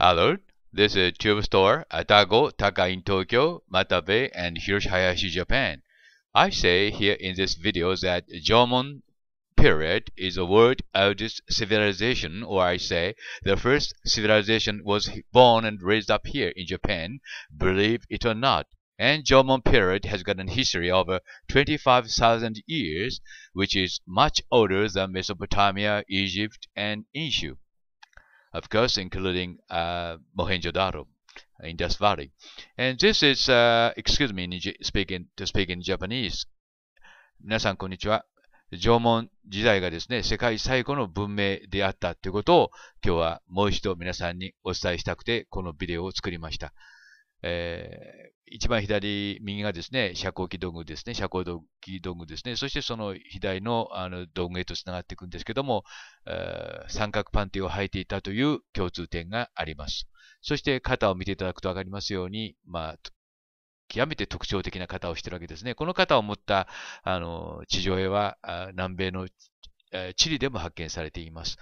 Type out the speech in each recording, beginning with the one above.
Hello, this is Tube Store Atago Taka in Tokyo, Matabe, and Hiroshihayashi, Japan. I say here in this video that Jomon period is the world oldest civilization, or I say the first civilization was born and raised up here in Japan, believe it or not. And Jomon period has got a history of uh, 25,000 years, which is much older than Mesopotamia, Egypt, and Inshu. of course, including Mohenjo-daro in Indus Valley. And this is, excuse me, speaking, to speak in Japanese. 皆さん、こんにちは。縄文時代がですね、世界最古の文明であったということを今日はもう一度皆さんにお伝えしたくて、このビデオを作りました。えー、一番左、右がですね、遮光器道具ですね、遮光器道具ですね、そしてその左のあの道具へとつながっていくんですけども、えー、三角パンティを履いていたという共通点があります。そして肩を見ていただくとわかりますように、まあ、極めて特徴的な肩をしているわけですね。この肩を持ったあの地上絵は南米のチリでも発見されています。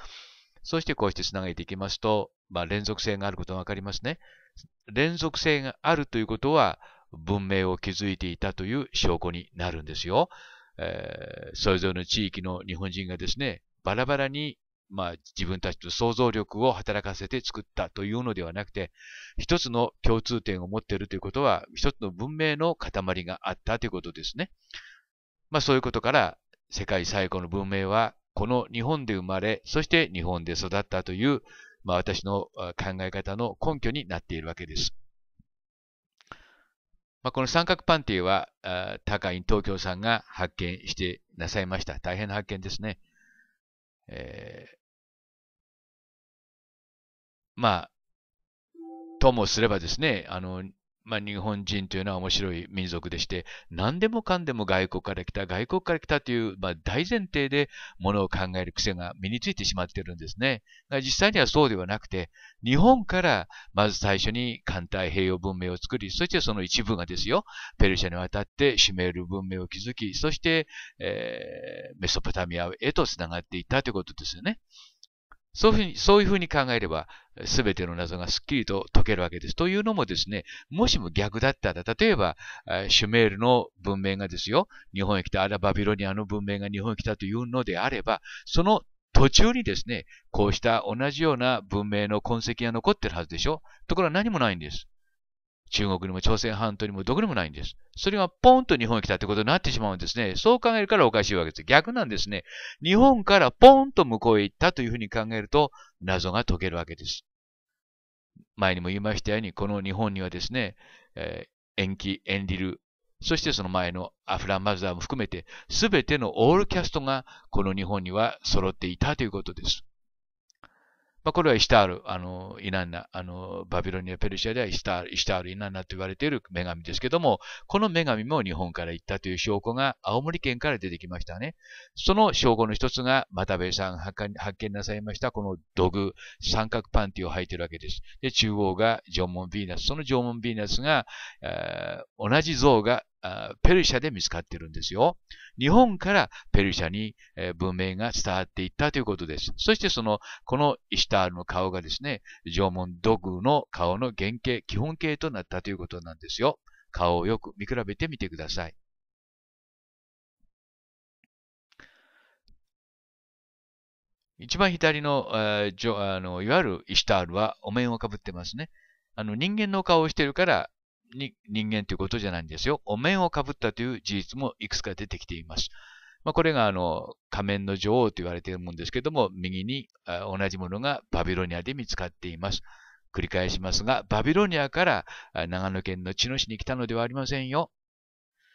そしてこうしてつなげていきますと、まあ、連続性があることがわかりますね。連続性があるということは文明を築いていたという証拠になるんですよ。えー、それぞれの地域の日本人がですね、バラバラに、まあ、自分たちの想像力を働かせて作ったというのではなくて、一つの共通点を持っているということは、一つの文明の塊があったということですね。まあ、そういうことから、世界最古の文明は、この日本で生まれ、そして日本で育ったというまあ、私の考え方の根拠になっているわけです。まあ、この三角パンティは、高院東京さんが発見してなさいました。大変な発見ですね。えー、まあ、ともすればですね、あの、まあ、日本人というのは面白い民族でして、何でもかんでも外国から来た、外国から来たという、まあ、大前提でものを考える癖が身についてしまっているんですね。実際にはそうではなくて、日本からまず最初に艦隊平洋文明を作り、そしてその一部がですよ、ペルシャに渡ってシュメール文明を築き、そして、えー、メソポタミアへと繋がっていったということですよね。そういうふうに、そういうふうに考えれば、すべての謎がすっきりと解けるわけです。というのもですね、もしも逆だったら、例えば、シュメールの文明がですよ、日本へ来た、あらバビロニアの文明が日本へ来たというのであれば、その途中にですね、こうした同じような文明の痕跡が残ってるはずでしょところが何もないんです。中国にも朝鮮半島にもどこにもないんです。それがポンと日本に来たってことになってしまうんですね。そう考えるからおかしいわけです。逆なんですね。日本からポンと向こうへ行ったというふうに考えると謎が解けるわけです。前にも言いましたように、この日本にはですね、えー、延期、延リル、そしてその前のアフラン・マズダーも含めて、すべてのオールキャストがこの日本には揃っていたということです。まあ、これはイシタール、あの、イナンナ、あの、バビロニア、ペルシアではイシタール、イシタール、イナンナと言われている女神ですけども、この女神も日本から行ったという証拠が青森県から出てきましたね。その証拠の一つが、又兵衛さん発見なさいました、この土偶、三角パンティを履いているわけです。で、中央が縄文ヴィーナス。その縄文ヴィーナスが、えー、同じ像がペルシャで見つかってるんですよ。日本からペルシャに文明が伝わっていったということです。そしてその、このイシュタールの顔がですね、縄文土偶の顔の原型、基本形となったということなんですよ。顔をよく見比べてみてください。一番左の、えー、あのいわゆるイシュタールはお面をかぶってますね。あの人間の顔をしてるからに人間ということじゃないんですよ。お面をかぶったという事実もいくつか出てきています。まあ、これがあの仮面の女王と言われているものですけども、右に同じものがバビロニアで見つかっています。繰り返しますが、バビロニアから長野県の茅野市に来たのではありませんよ。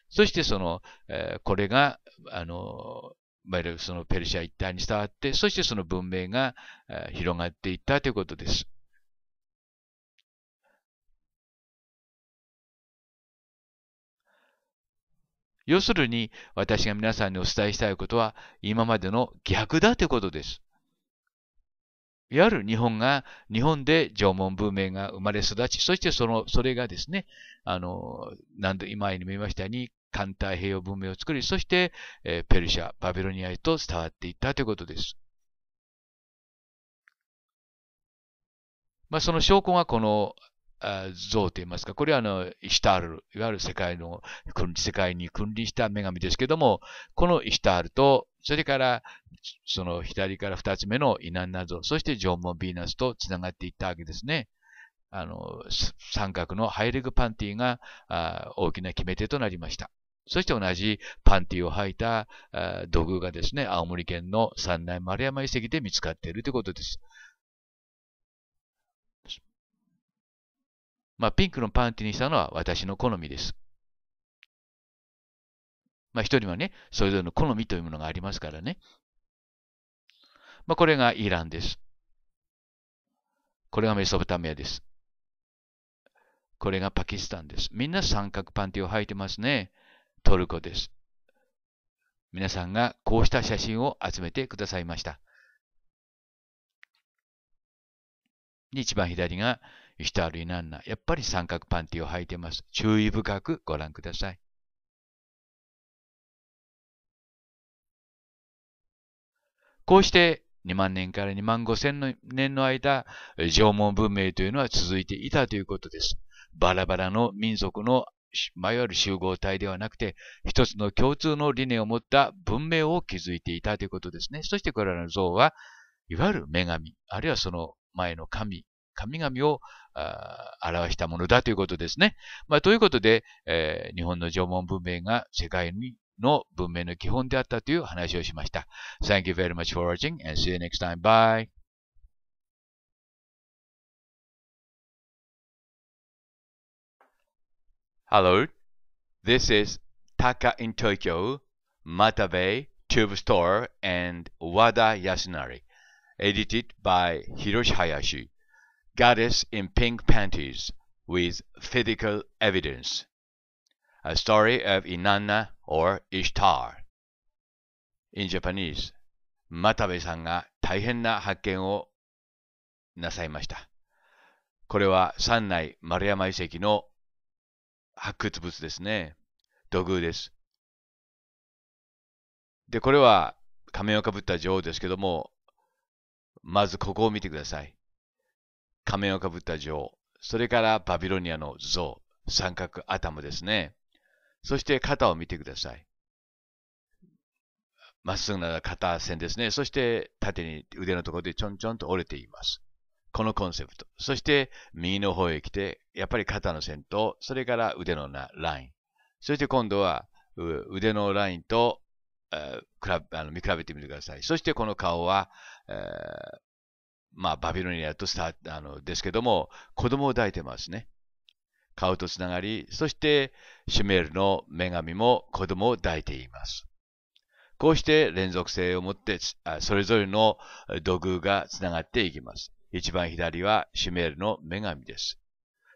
そしてその、えこれが、あの、いわゆるそのペルシャ一帯に伝わって、そしてその文明が広がっていったということです。要するに、私が皆さんにお伝えしたいことは、今までの逆だということです。いわゆる日本が、日本で縄文文明が生まれ育ち、そしてその、それがですね、あの、何度、今にも言いましたように、環太平洋文明を作り、そして、えペルシャ、バビロニアへと伝わっていったということです。まあ、その証拠がこの像といいますか、これはあの、タール、いわゆる世界の、世界に君臨した女神ですけども、このシタールと、それから、その左から二つ目のイナンナ像、そして縄文ヴィーナスと繋がっていったわけですね。あの、三角のハイレグパンティが大きな決め手となりました。そして同じパンティを履いた土偶がですね、青森県の三内丸山遺跡で見つかっているということです。まあ、ピンクのパンティにしたのは私の好みです。まあ、人にはね、それぞれの好みというものがありますからね。まあ、これがイランです。これがメソプタミアです。これがパキスタンです。みんな三角パンティを履いてますね。トルコです。皆さんがこうした写真を集めてくださいました。一番左がイタイナンナ、やっぱり三角パンティを履いています。注意深くご覧ください。こうして2万年から2万5千年の間、縄文文明というのは続いていたということです。バラバラの民族のいわゆる集合体ではなくて、一つの共通の理念を持った文明を築いていたということですね。そしてこれらの像は、いわゆる女神、あるいはその前の神神々を表したものだということですね。まあ、ということで、えー、日本の縄文文明が世界の文明の基本であったという話をしました。Thank you very much for watching and see you next time. Bye! Hello, this is Taka in Tokyo, Matabe Tube Store and Wada Yasunari, edited by Hiroshi Hayashi. Goddess in Pink Panties with Physical Evidence A Story of Inanna or Ishtar In Japanese 又部さんが大変な発見をなさいました。これは三内丸山遺跡の発掘物ですね。土偶です。で、これは仮面をかぶった女王ですけども、まずここを見てください。仮面をかぶった女王、それからバビロニアの像、三角頭ですね。そして肩を見てください。まっすぐな肩線ですね。そして縦に腕のところでちょんちょんと折れています。このコンセプト。そして右の方へ来て、やっぱり肩の線と、それから腕のライン。そして今度は腕のラインと、えー、比べあの見比べてみてください。そしてこの顔は、まあ、バビロニアとスタあのですけども、子供を抱いてますね。顔とつながり、そしてシュメールの女神も子供を抱いています。こうして連続性を持って、それぞれの土偶がつながっていきます。一番左はシュメールの女神です。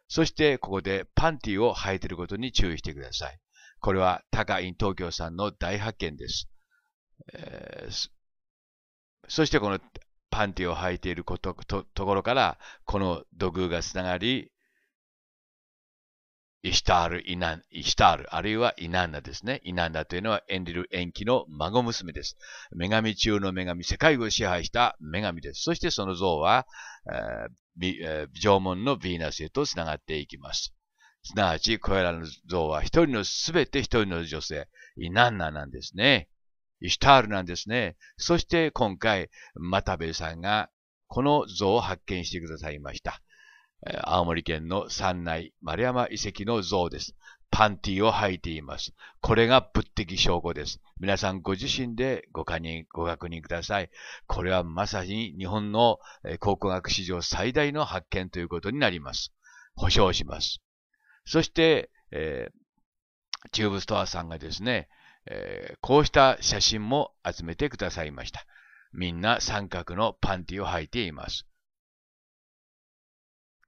そしてここでパンティを履いていることに注意してください。これはタカイン東京さんの大発見です。えー、そしてこのパンティを履いていることとところから、この土偶がつながり、イシタール、イナン、イシタール、あるいはイナンナですね。イナンナというのはエンリル・延期の孫娘です。女神中の女神、世界を支配した女神です。そしてその像は、えー、縄文のヴィーナスへと繋がっていきます。すなわち、これらの像は一人のすべて一人の女性、イナンナなんですね。シュタールなんですね。そして今回、マタベさんがこの像を発見してくださいました。青森県の山内丸山遺跡の像です。パンティーを履いています。これが物的証拠です。皆さんご自身でご確認、ご確認ください。これはまさに日本の考古学史上最大の発見ということになります。保証します。そして、えー、チューブストアさんがですね、えー、こうした写真も集めてくださいました。みんな三角のパンティを履いています。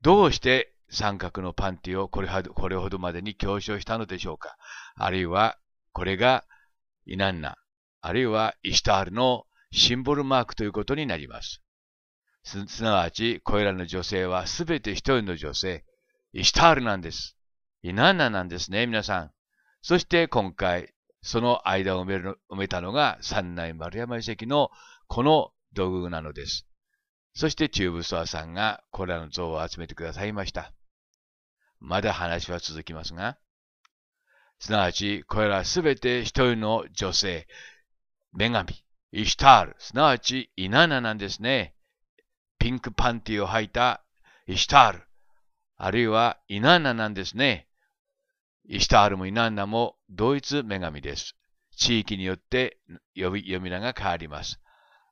どうして三角のパンティをこれこれほどまでに強調したのでしょうかあるいは、これがイナンナ、あるいはイシュタールのシンボルマークということになります。す、すなわち、これらの女性はすべて一人の女性、イシュタールなんです。イナンナなんですね、皆さん。そして今回、その間を埋めたのが三内丸山遺跡のこの土偶なのです。そして中部諏訪さんがこれらの像を集めてくださいました。まだ話は続きますが、すなわちこれらすべて一人の女性、女神、イシュタール、すなわちイナナなんですね。ピンクパンティを履いたイシュタール、あるいはイナナなんですね。イシュタールもイナナも同一女神です。地域によって呼び読み名が変わります。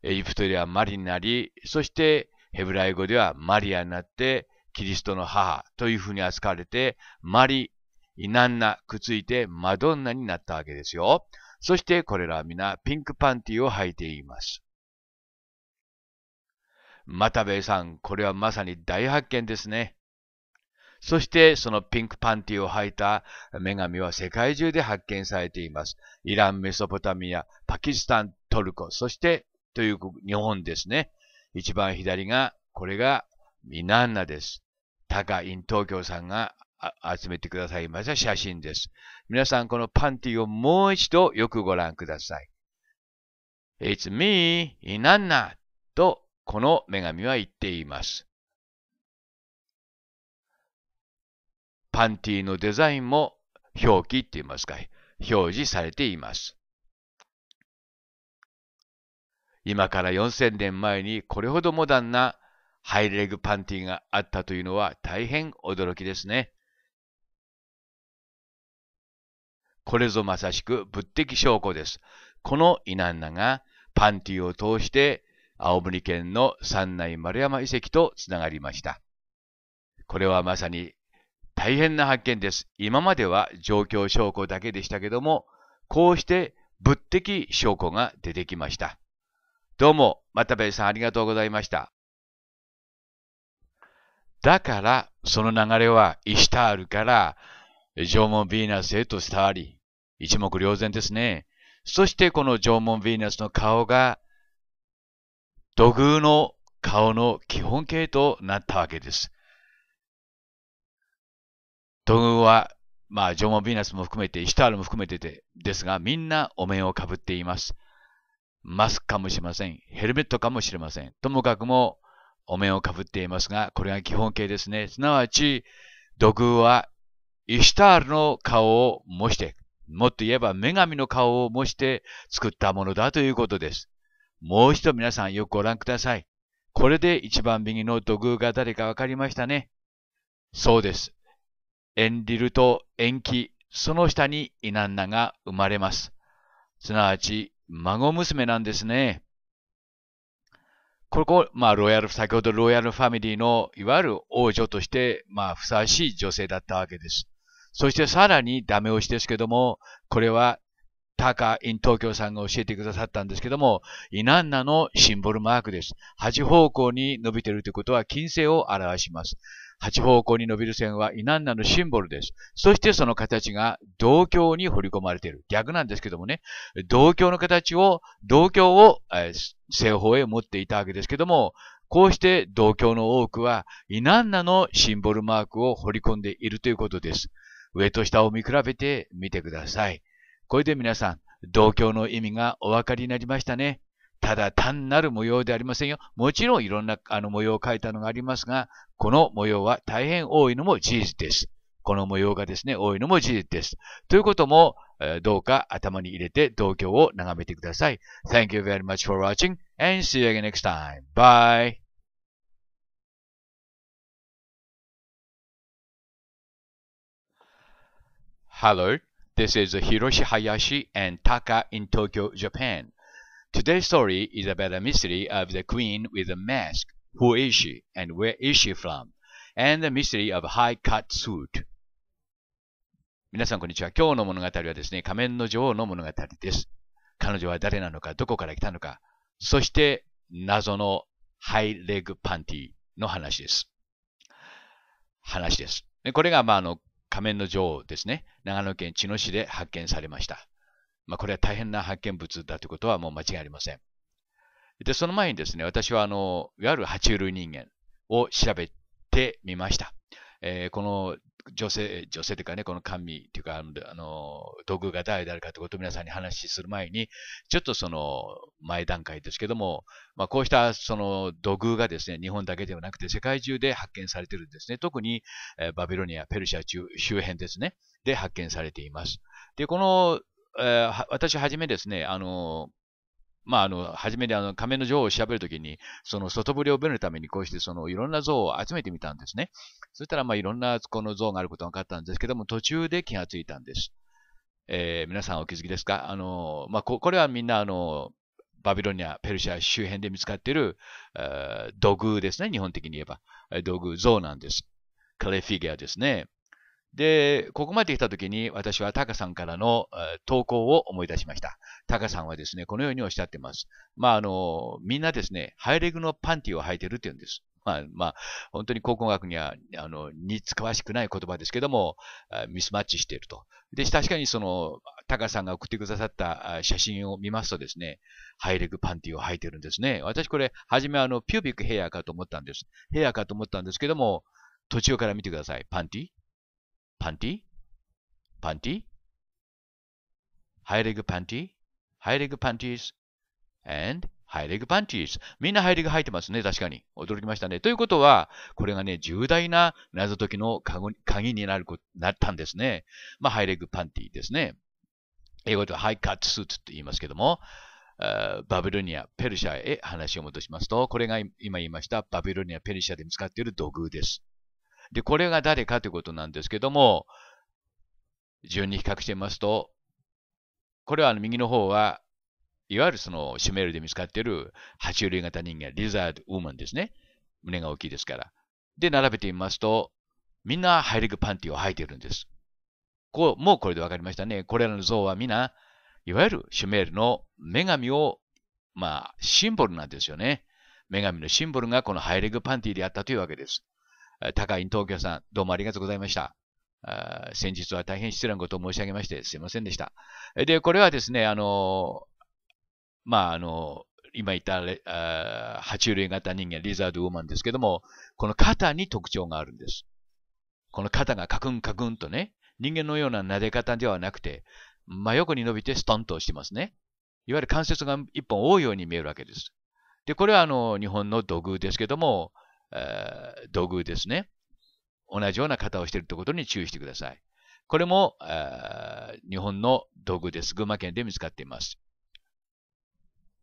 エジプトではマリになり、そしてヘブライ語ではマリアになって、キリストの母というふうに扱われて、マリ、イナンナ、くっついてマドンナになったわけですよ。そしてこれらは皆ピンクパンティを履いています。又兵衛さん、これはまさに大発見ですね。そしてそのピンクパンティを履いた女神は世界中で発見されています。イラン、メソポタミア、パキスタン、トルコ、そしてという日本ですね。一番左が、これがミナンナです。タカイン東京さんが集めてくださいました写真です。皆さんこのパンティをもう一度よくご覧ください。It's me, イナンナとこの女神は言っています。パンティのデザインも表記って言いますか、表示されています。今から4000年前にこれほどモダンなハイレグパンティがあったというのは大変驚きですね。これぞまさしく物的証拠です。このイナンナがパンティを通して青森県の三内丸山遺跡とつながりました。これはまさに大変な発見です。今までは状況証拠だけでしたけども、こうして物的証拠が出てきました。どうも、たべ衛さんありがとうございました。だから、その流れはイシタールから縄文ヴィーナスへと伝わり、一目瞭然ですね。そしてこの縄文ヴィーナスの顔が、土偶の顔の基本形となったわけです。土偶は、まあ、ジョモ・ヴィナスも含めて、イシュタールも含めてでですが、みんなお面をかぶっています。マスクかもしれません。ヘルメットかもしれません。ともかくも、お面をかぶっていますが、これが基本形ですね。すなわち、土偶は、イシュタールの顔を模して、もっと言えば女神の顔を模して作ったものだということです。もう一度皆さんよくご覧ください。これで一番右の土偶が誰かわかりましたね。そうです。エンリルとンキ、その下にイナンナが生まれます。すなわち、孫娘なんですね。ここ、まあ、ロイヤル、先ほどロイヤルファミリーの、いわゆる王女として、まあ、ふさわしい女性だったわけです。そしてさらにダメ押しですけども、これは、タカ・イン東京さんが教えてくださったんですけども、イナンナのシンボルマークです。八方向に伸びているということは、金星を表します。八方向に伸びる線はイナンナのシンボルです。そしてその形が同鏡に彫り込まれている。逆なんですけどもね、同鏡の形を、同鏡を、え正方へ持っていたわけですけども、こうして同鏡の多くはイナンナのシンボルマークを彫り込んでいるということです。上と下を見比べてみてください。これで皆さん、同郷の意味がお分かりになりましたね。ただ単なる模様でありませんよ。もちろんいろんなあの模様を描いたのがありますが、この模様は大変多いのも事実です。この模様がですね、多いのも事実です。ということも、えー、どうか頭に入れて同居を眺めてください。Thank you very much for watching and see you again next time. Bye! Hello, this is Hiroshi Hayashi and Taka in Tokyo, Japan. Today's story is about a mystery of the queen with a mask. Who is she and where is she from? And the mystery of high cut suit. 皆さんこんにちは。今日の物語はですね、仮面の女王の物語です。彼女は誰なのか、どこから来たのか、そして謎のハイレグパンティの話です。話です。これが、まあ、あの、仮面の女王ですね。長野県茅野市で発見されました。まあ、これは大変な発見物だということはもう間違いありません。で、その前にですね、私はあの、いわゆる爬虫類人間を調べてみました。えー、この女性、女性というかね、この神というか、あの、道具が誰であるかということを皆さんに話しする前に、ちょっとその、前段階ですけども、まあ、こうしたその土偶がですね、日本だけではなくて世界中で発見されてるんですね。特に、えー、バビロニア、ペルシャ周辺ですね、で発見されています。で、このえー、私はじめですね、あのまあ、あの、はじめにあの、仮面の女王を調べるときに、その外りを埋めるために、こうして、その、いろんな像を集めてみたんですね。そしたら、まあ、いろんな、この像があることが分かったんですけども、途中で気がついたんです。えー、皆さんお気づきですかあの、まあ、こ、これはみんな、あの、バビロニア、ペルシア周辺で見つかっている、えー、土偶ですね。日本的に言えば。土偶、像なんです。カレフィギュアですね。で、ここまで来た時に私はタカさんからの投稿を思い出しました。タカさんはですね、このようにおっしゃってます。まあ、あの、みんなですね、ハイレグのパンティを履いてるって言うんです。まあ、まあ、本当に考古学には、あの、似つかわしくない言葉ですけども、ミスマッチしていると。で、確かにその、タカさんが送ってくださった写真を見ますとですね、ハイレグパンティを履いてるんですね。私これ、はじめあの、ピュービックヘアかと思ったんです。ヘアかと思ったんですけども、途中から見てください。パンティ Panty? Panty? h i パンテ e ハ panty? High leg panties? And h i e panties? みんなハイレグ履いてますね。確かに。驚きましたね。ということは、これがね、重大な謎解きの鍵になること、なったんですね。まあ、ハイレグパンティですね。英語ではハイカットスーツって言いますけども、バビロニア、ペルシャへ話を戻しますと、これが今言いましたバビロニア、ペルシャで見つかっている土偶です。で、これが誰かということなんですけども、順に比較してみますと、これはあの右の方は、いわゆるそのシュメールで見つかっている爬虫類型人間、リザード・ウーマンですね。胸が大きいですから。で、並べてみますと、みんなハイレグパンティを履いているんです。こう、もうこれで分かりましたね。これらの像は皆、いわゆるシュメールの女神を、まあ、シンボルなんですよね。女神のシンボルがこのハイレグパンティであったというわけです。高井東京さん、どうもありがとうございました。先日は大変失礼なことを申し上げまして、すいませんでした。で、これはですね、あの、まあ、あの、今言った爬虫類型人間、リザードウーマンですけども、この肩に特徴があるんです。この肩がカクンカクンとね、人間のような撫で方ではなくて、真横に伸びてストンとしてますね。いわゆる関節が一本多いように見えるわけです。で、これはあの、日本の土偶ですけども、土偶ですね。同じような型をしているということに注意してください。これも日本の土偶です。群馬県で見つかっています。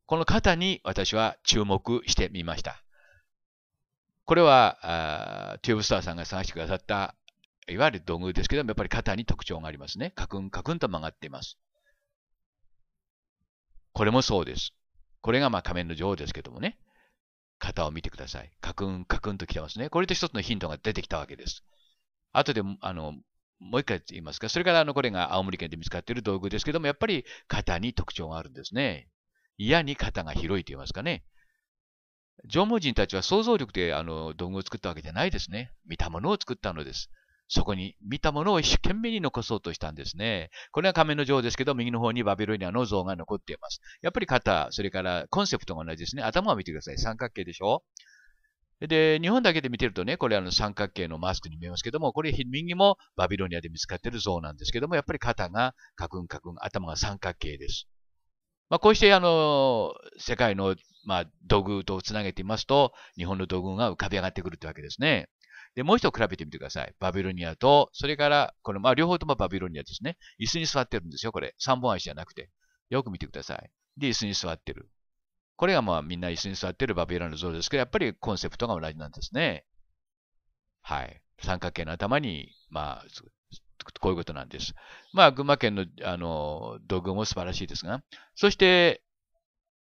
この型に私は注目してみました。これは、テューブスターさんが探してくださった、いわゆる土偶ですけども、やっぱり肩に特徴がありますね。カクンカクンと曲がっています。これもそうです。これがまあ仮面の女王ですけどもね。型を見てください。カクン、カクンと来てますね。これで一つのヒントが出てきたわけです。後で、あの、もう一回言いますか。それから、あの、これが青森県で見つかっている道具ですけども、やっぱり型に特徴があるんですね。嫌に肩が広いと言いますかね。縄文人たちは想像力であの道具を作ったわけじゃないですね。見たものを作ったのです。そこに見たものを一生懸命に残そうとしたんですね。これは面の王ですけど、右の方にバビロニアの像が残っています。やっぱり肩、それからコンセプトが同じですね。頭を見てください。三角形でしょで、日本だけで見てるとね、これあの三角形のマスクに見えますけども、これ右もバビロニアで見つかってる像なんですけども、やっぱり肩がカクンカクン、頭が三角形です。まあ、こうしてあの、世界の、まあ、土偶とつなげていますと、日本の土偶が浮かび上がってくるというわけですね。で、もう一度比べてみてください。バビロニアと、それから、この、まあ、両方ともバビロニアですね。椅子に座ってるんですよ、これ。三本足じゃなくて。よく見てください。で、椅子に座ってる。これがまあみんな椅子に座ってるバビロニアの像ですけど、やっぱりコンセプトが同じなんですね。はい。三角形の頭に、まあ、こういうことなんです。まあ、群馬県の、あの、土偶も素晴らしいですが、そして、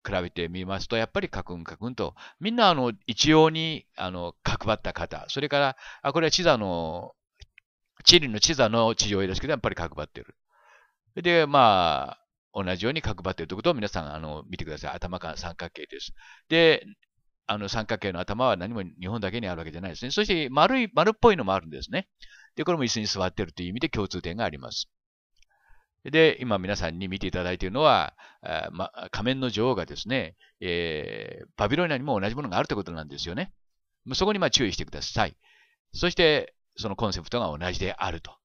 比べてみますと、やっぱりカクンカクンと、みんなあの、一様に、あの、角張った方、それから、あ、これは地座の、チリの地図の地上絵ですけど、やっぱり角張ってる。で、まあ、同じように角張っているということを皆さん、あの、見てください。頭が三角形です。で、あの、三角形の頭は何も日本だけにあるわけじゃないですね。そして、丸い、丸っぽいのもあるんですね。で、これも椅子に座ってるという意味で共通点があります。で、今皆さんに見ていただいているのは、あま、仮面の女王がですね、えー、バビロニアにも同じものがあるということなんですよね。そこにま注意してください。そして、そのコンセプトが同じであると。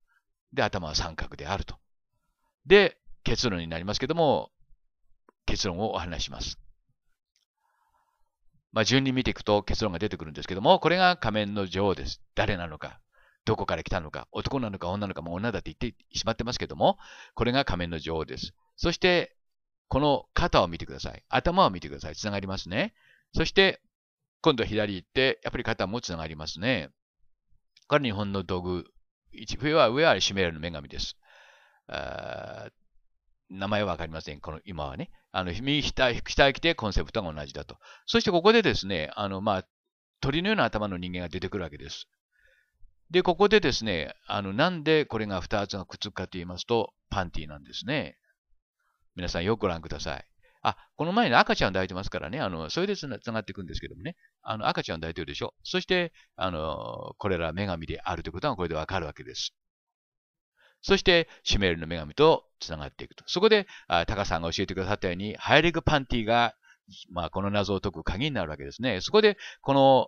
で、頭は三角であると。で、結論になりますけども、結論をお話しします。まあ、順に見ていくと結論が出てくるんですけども、これが仮面の女王です。誰なのか。どこから来たのか、男なのか女なのか、も女だって言ってしまってますけども、これが仮面の女王です。そして、この肩を見てください。頭を見てください。つながりますね。そして、今度左行って、やっぱり肩もつながりますね。これ日本の道具。上は、上はシメルの女神です。名前はわかりません。この今はね。あの、右下、下へ来てコンセプトが同じだと。そしてここでですね、あの、まあ、鳥のような頭の人間が出てくるわけです。で、ここでですね、あの、なんでこれが2つがくっつくかと言いますと、パンティなんですね。皆さんよくご覧ください。あ、この前に赤ちゃん抱いてますからね、あの、それでつながっていくんですけどもね、あの、赤ちゃん抱いてるでしょ。そして、あの、これら女神であるということがこれでわかるわけです。そして、シュメールの女神とつながっていくと。そこで、あタカさんが教えてくださったように、ハイレグパンティが、まあ、この謎を解く鍵になるわけですね。そこで、この、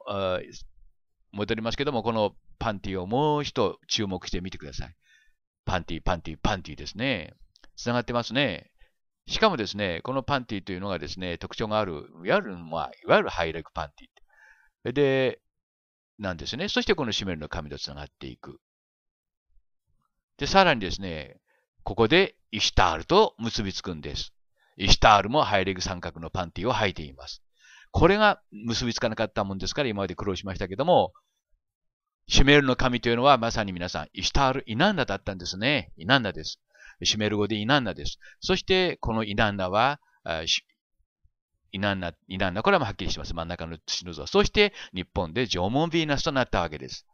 戻りますけども、このパンティをもう一度注目してみてください。パンティ、パンティ、パンティですね。つながってますね。しかもですね、このパンティというのがですね、特徴がある、いわゆる、まあ、いわゆるハイレグパンティ。で、なんですね。そしてこのシメルの髪とつながっていく。で、さらにですね、ここでイシュタールと結びつくんです。イシュタールもハイレグ三角のパンティを履いています。これが結びつかなかったもんですから、今まで苦労しましたけども、シュメールの神というのはまさに皆さん、イシュタール・イナンナだったんですね。イナンナです。シュメール語でイナンナです。そして、このイナンナは、イナンナ、イナンナ、これははっきりします。真ん中の土の像。そして、日本で縄文ヴィーナスとなったわけです。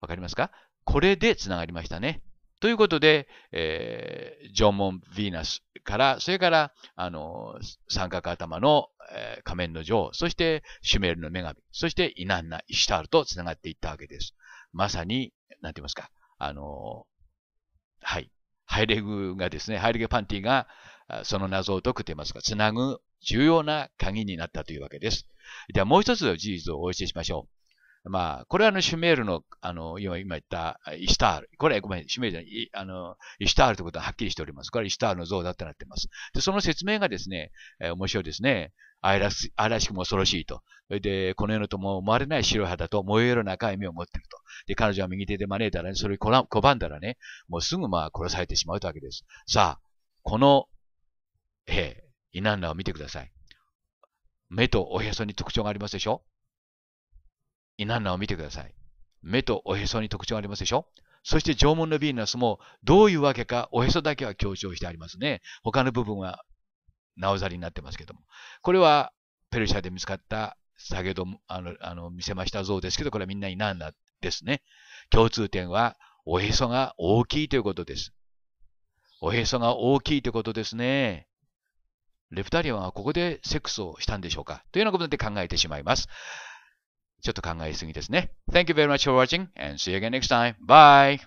わかりますかこれで繋がりましたね。ということで、えー、縄文ヴィーナスから、それから、あの、三角頭のえ仮面の女王、そしてシュメールの女神、そしてイナンナ、イシュタールと繋がっていったわけです。まさに、なんて言いますか、あのはい。ハイレグがですね、ハイレグパンティがその謎を解くといいますか、繋ぐ重要な鍵になったというわけです。ではもう一つ事実をお教えしましょう。まあ、これはあの、シュメールの、あの、今言った、イシタール。これ、ごめん、シュメールじゃない、あの、イシタールということははっきりしております。これはイシタールの像だってなってます。で、その説明がですね、えー、面白いですね。愛らし愛らしくも恐ろしいと。で、この世のとも思われない白い肌と燃える中い目を持っていると。で、彼女は右手で招いたらね、それを拒んだらね、もうすぐまあ殺されてしまうわけです。さあ、この、えー、イナンナを見てください。目とおへそに特徴がありますでしょイナンナを見てください。目とおへそに特徴がありますでしょそして縄文のヴィーナスもどういうわけかおへそだけは強調してありますね。他の部分はなおざりになってますけども。これはペルシャで見つかった、先ほどあのあの見せました像ですけど、これはみんなイナンナですね。共通点はおへそが大きいということです。おへそが大きいということですね。レプタリアンはここでセックスをしたんでしょうかというようなことで考えてしまいます。ちょっと考えすぎですね。Thank you very much for watching and see you again next time. Bye!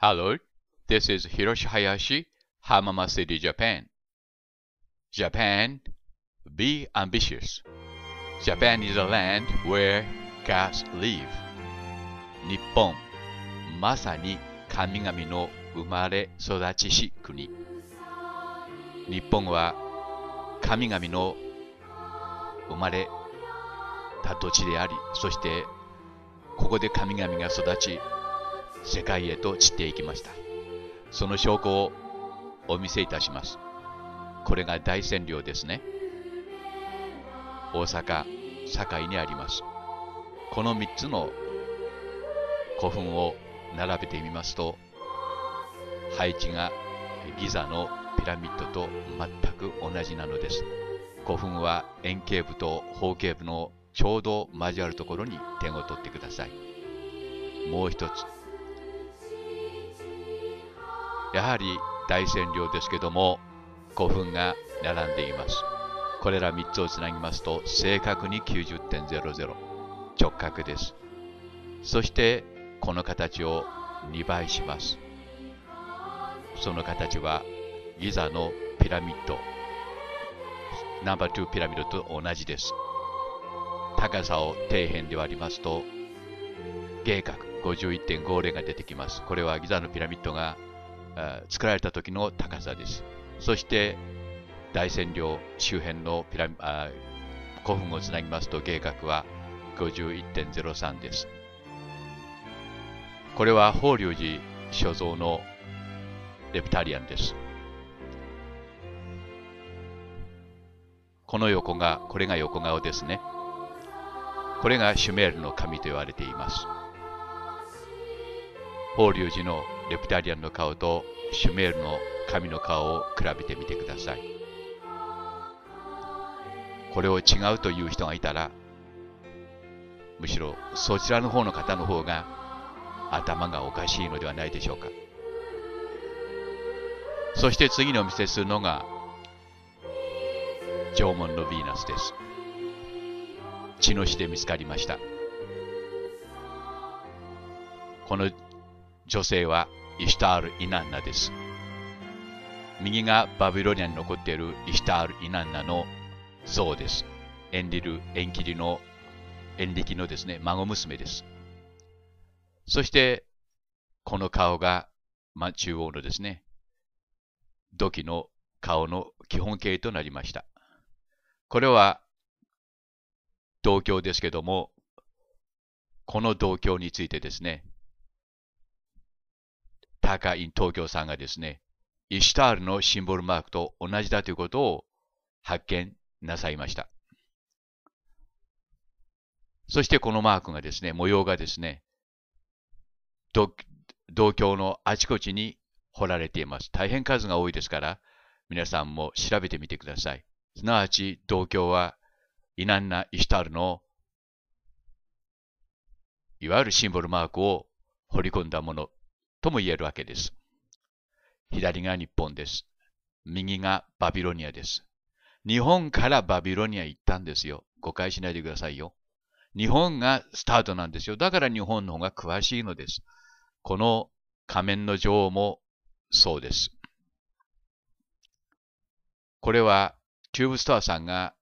Hello, this is Hiroshi Hayashi, Hamama City, Japan. Japan, be ambitious. Japan is a land where gods live. Nippon, まさに神々の生まれ育ちし国。日本は神々の生まれた土地でありそしてここで神々が育ち世界へと散っていきましたその証拠をお見せいたしますこれが大占領ですね大阪堺にありますこの3つの古墳を並べてみますと配置がギザのピラミッドと全く同じなのです。古墳は円形部と方形部のちょうど交わるところに点を取ってください。もう一つ。やはり大占領ですけども、古墳が並んでいます。これら3つをつなぎますと、正確に90.00。直角です。そして、この形を2倍します。その形はギザのピラミッドナンバー2ピラミッドと同じです高さを底辺で割りますと芸角51.50が出てきますこれはギザのピラミッドが作られた時の高さですそして大占領周辺のピラミあ古墳をつなぎますと芸画は51.03ですこれは法隆寺所蔵のレプタリアンですこの横が、これが横顔ですね。これがシュメールの神と言われています。法隆寺のレプタリアンの顔とシュメールの神の顔を比べてみてください。これを違うという人がいたら、むしろそちらの方の方の方が頭がおかしいのではないでしょうか。そして次にお見せするのが縄文のヴィーナスです。血の死で見つかりました。この女性はイシュタール・イナンナです。右がバビロニアに残っているイシュタール・イナンナの像です。エンリル・エンキリの、エンリキのですね、孫娘です。そして、この顔が、ま、中央のですね、土器の顔の基本形となりました。これは同居ですけども、この同居についてですね、タカイン東京さんがですね、イシュタールのシンボルマークと同じだということを発見なさいました。そしてこのマークがですね、模様がですね、同郷のあちこちに掘られています。大変数が多いですから、皆さんも調べてみてください。すなわち同教は、イナンナ・イシュタルの、いわゆるシンボルマークを彫り込んだものとも言えるわけです。左が日本です。右がバビロニアです。日本からバビロニア行ったんですよ。誤解しないでくださいよ。日本がスタートなんですよ。だから日本の方が詳しいのです。この仮面の女王もそうです。これはチューブストアさんが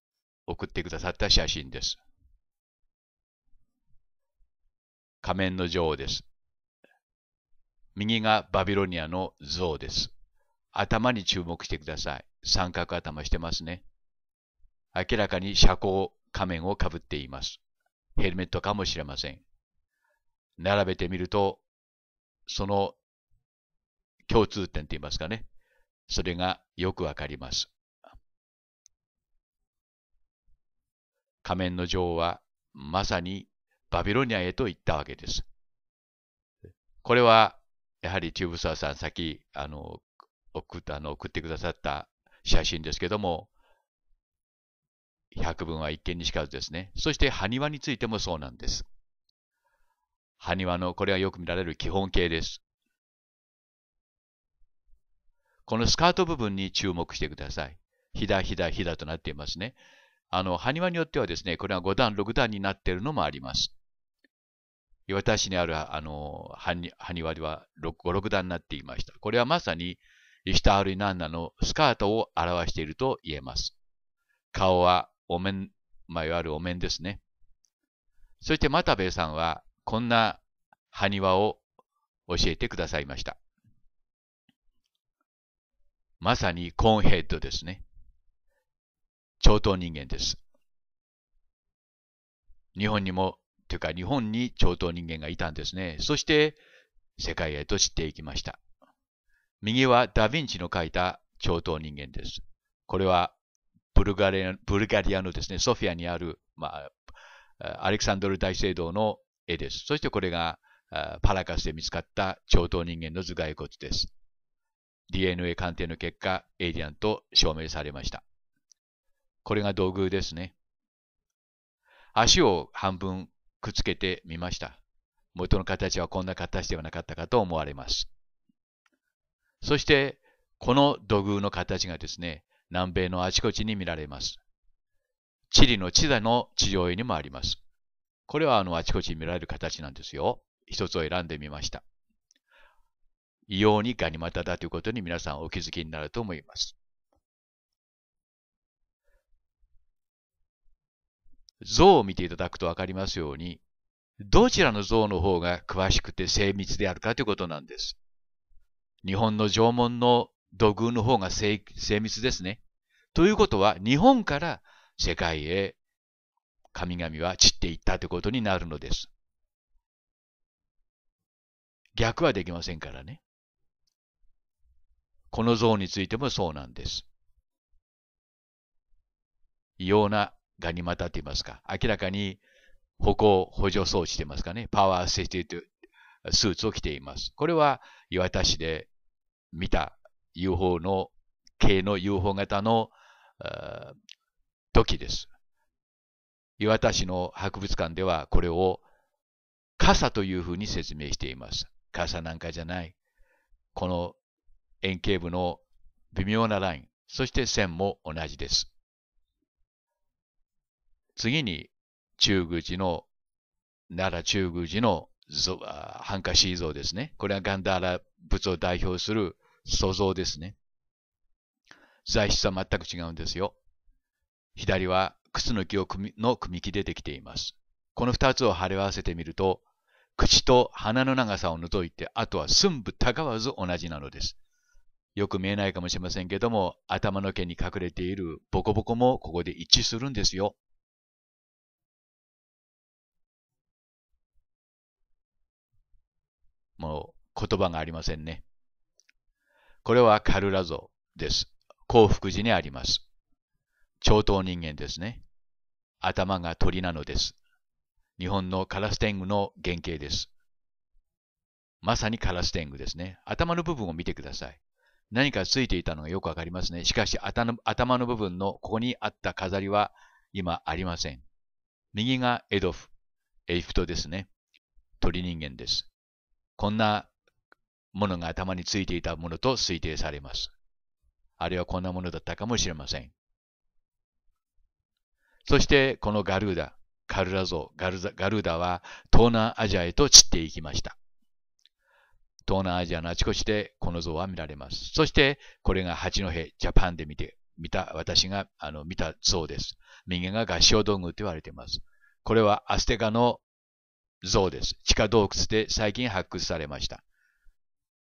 送ってくださった写真です。仮面の女王です。右がバビロニアの像です。頭に注目してください。三角頭してますね。明らかに遮光仮面をかぶっています。ヘルメットかもしれません。並べてみると、その共通点といいますかね。それがよくわかります。仮面の女王はまさにバビロニアへと行ったわけです。これはやはりチューブサーさん先あの送ったあの送ってくださった写真ですけども百聞は一見にしかずですね。そして埴輪についてもそうなんです。埴輪のこれはよく見られる基本形です。このスカート部分に注目してください。ひだひだひだとなっていますね。あの、埴輪によってはですね、これが5段、6段になっているのもあります。私田市にある、あの、埴輪では6、5、6段になっていました。これはまさに、石田春ナンナのスカートを表していると言えます。顔は、お面、まあ、いわゆるお面ですね。そして又兵衛さんは、こんな埴輪を教えてくださいました。まさにコーンヘッドですね。超党人間です。日本にも、というか日本に超党人間がいたんですね。そして世界へと散っていきました。右はダヴィンチの書いた超党人間です。これはブルガリアブルガリアのですね、ソフィアにある、まあ、アレクサンドル大聖堂の絵です。そしてこれがパラカスで見つかった超党人間の頭蓋骨です。DNA 鑑定の結果、エイリアンと証明されました。これが土偶ですね。足を半分くっつけてみました。元の形はこんな形ではなかったかと思われます。そして、この土偶の形がですね、南米のあちこちに見られます。チリの地座の地上絵にもあります。これはあのあちこちに見られる形なんですよ。一つを選んでみました。異様にガニ股だということに皆さんお気づきになると思います。像を見ていただくとわかりますように、どちらの像の方が詳しくて精密であるかということなんです。日本の縄文の土偶の方が精密ですね。ということは、日本から世界へ神々は散っていったということになるのです。逆はできませんからね。この像についてもそうなんです。異様ながにまたと言いますか、明らかに歩行補助装置とていますかね、パワーセキュティスーツを着ています。これは岩田市で見た UFO の、系の UFO 型の時です。岩田市の博物館ではこれを傘というふうに説明しています。傘なんかじゃない。この円形部の微妙なライン、そして線も同じです。次に中宮寺の、奈良中宮寺のハンカシー像ですね。これはガンダーラ仏を代表する塑像ですね。材質は全く違うんですよ。左は靴の木を組の組み木でできています。この二つを貼り合わせてみると、口と鼻の長さを除いて、あとは寸分たわず同じなのです。よく見えないかもしれませんけども、頭の毛に隠れているボコボコもここで一致するんですよ。もう言葉がありませんね。これはカルラ像です。幸福寺にあります。超等人間ですね。頭が鳥なのです。日本のカラス天狗の原型です。まさにカラス天狗ですね。頭の部分を見てください。何かついていたのがよくわかりますね。しかし頭の部分のここにあった飾りは今ありません。右がエドフ、エイフトですね。鳥人間です。こんなものが頭についていたものと推定されます。あるいはこんなものだったかもしれません。そしてこのガルーダ、カルラ像、ガルガルーダは東南アジアへと散っていきました。東南アジアのあちこちでこの像は見られます。そしてこれが八戸、ジャパンで見て、見た、私があの見た像です。人間が合唱道具と言われています。これはアステカの像です。地下洞窟で最近発掘されました。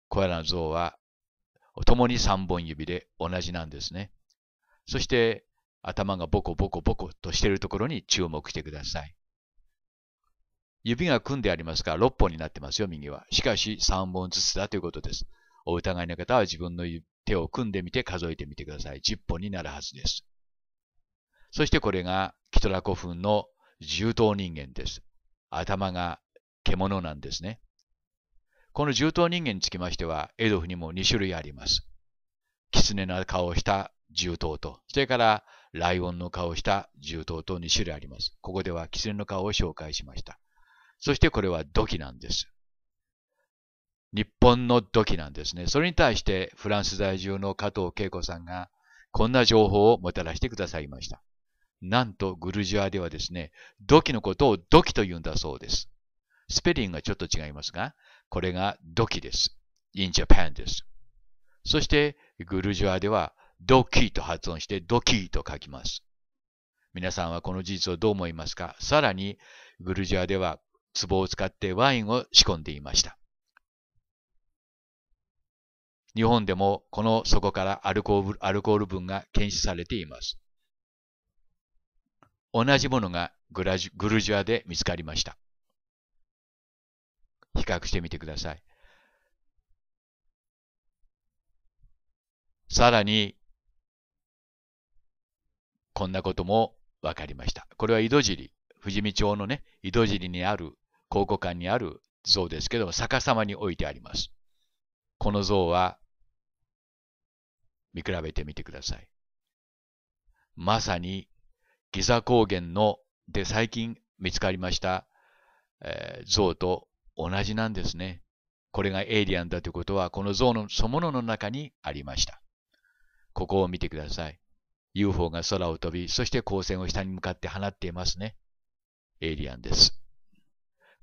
これらの像は、共に3本指で同じなんですね。そして、頭がボコボコボコとしているところに注目してください。指が組んでありますから6本になってますよ、右は。しかし3本ずつだということです。お疑いの方は自分の手を組んでみて数えてみてください。10本になるはずです。そしてこれがキトラ古墳の重刀人間です。頭が獣なんですね。この重頭人間につきましては、エドフにも2種類あります。狐の顔をした重頭と、それからライオンの顔をした重頭と2種類あります。ここでは狐の顔を紹介しました。そしてこれは土器なんです。日本の土器なんですね。それに対してフランス在住の加藤恵子さんがこんな情報をもたらしてくださいました。なんとグルジアではですね、土器のことを土器と言うんだそうです。スペリングがちょっと違いますが、これが土器です。in Japan です。そして、グルジアではドキーと発音してドキーと書きます。皆さんはこの事実をどう思いますかさらに、グルジアでは壺を使ってワインを仕込んでいました。日本でもこの底からアルコール分が検出されています。同じものがグラジグルジアで見つかりました。比較してみてください。さらに、こんなことも分かりました。これは井戸尻、富士見町のね、井戸尻にある、考古館にある像ですけど逆さまに置いてあります。この像は、見比べてみてください。まさにギザ高原ので最近見つかりました、えー、像と同じなんですね。これがエイリアンだということは、この像のそものの中にありました。ここを見てください。UFO が空を飛び、そして光線を下に向かって放っていますね。エイリアンです。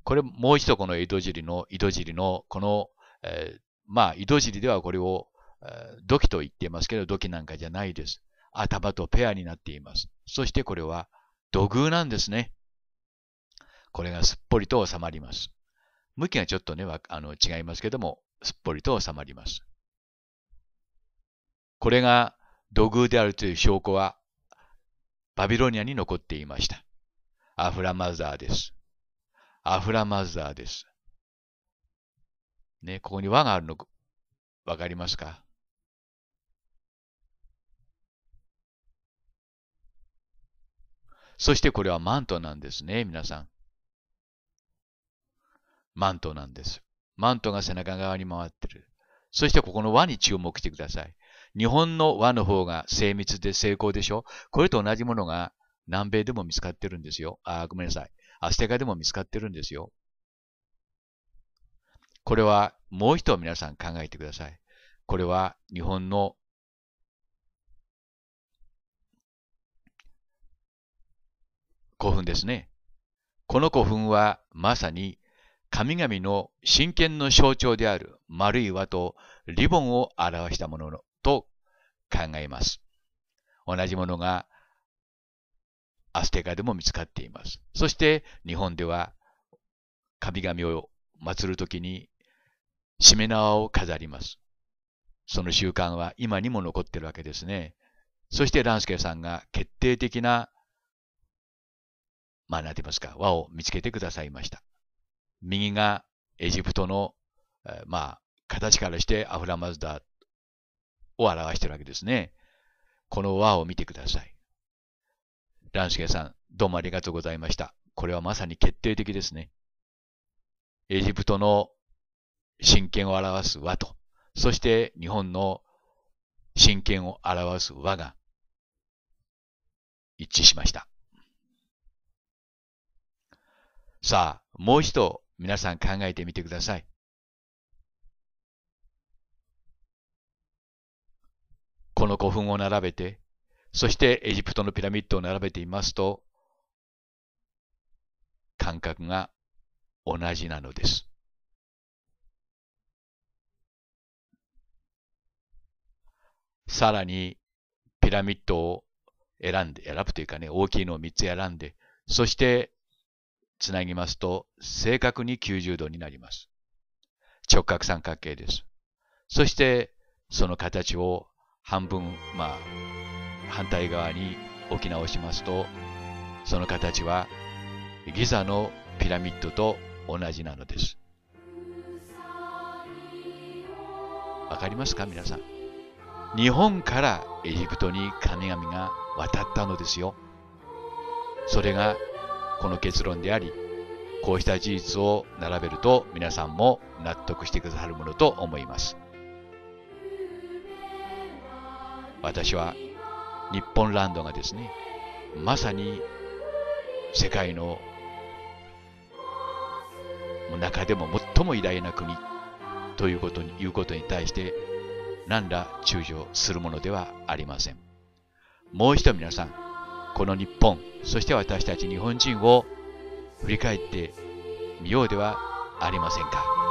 これ、もう一度この江戸尻の、井戸尻の、この、えー、まあ、井戸尻ではこれを、えー、土器と言っていますけど、土器なんかじゃないです。頭とペアになっています。そしてこれは土偶なんですね。これがすっぽりと収まります。向きがちょっとね、あの違いますけども、すっぽりと収まります。これが土偶であるという証拠は、バビロニアに残っていました。アフラマザーです。アフラマザーです。ね、ここに輪があるの、わかりますかそしてこれはマントなんですね、皆さん。マントなんです。マントが背中側に回ってる。そしてここの輪に注目してください。日本の輪の方が精密で成功でしょこれと同じものが南米でも見つかってるんですよ。あ、ごめんなさい。アステカでも見つかってるんですよ。これはもう一度皆さん考えてください。これは日本の古墳ですね。この古墳はまさに神々の真剣の象徴である丸い輪とリボンを表したものと考えます。同じものがアステカでも見つかっています。そして日本では神々を祀るときにしめ縄を飾ります。その習慣は今にも残ってるわけですね。そして乱介さんが決定的なまあ、なんて言いますか、輪を見つけてくださいました。右がエジプトの、まあ、形からしてアフラマズダを表しているわけですね。この輪を見てください。ランスケさん、どうもありがとうございました。これはまさに決定的ですね。エジプトの真権を表す和と、そして日本の真権を表す和が一致しました。さあ、もう一度皆さん考えてみてください。この古墳を並べて、そしてエジプトのピラミッドを並べていますと、感覚が同じなのです。さらに、ピラミッドを選んで、選ぶというかね、大きいのを3つ選んで、そしてつなぎますと正確に90度になります。直角三角形です。そしてその形を半分、まあ、反対側に置き直しますとその形はギザのピラミッドと同じなのです。わかりますか皆さん。日本からエジプトに神々が渡ったのですよ。それがこの結論であり、こうした事実を並べると皆さんも納得してくださるものと思います。私は日本ランドがですね、まさに世界の中でも最も偉大な国ということにいうことに対して何ら躊躇するものではありません。もう一度皆さん、この日本、そして私たち日本人を振り返ってみようではありませんか。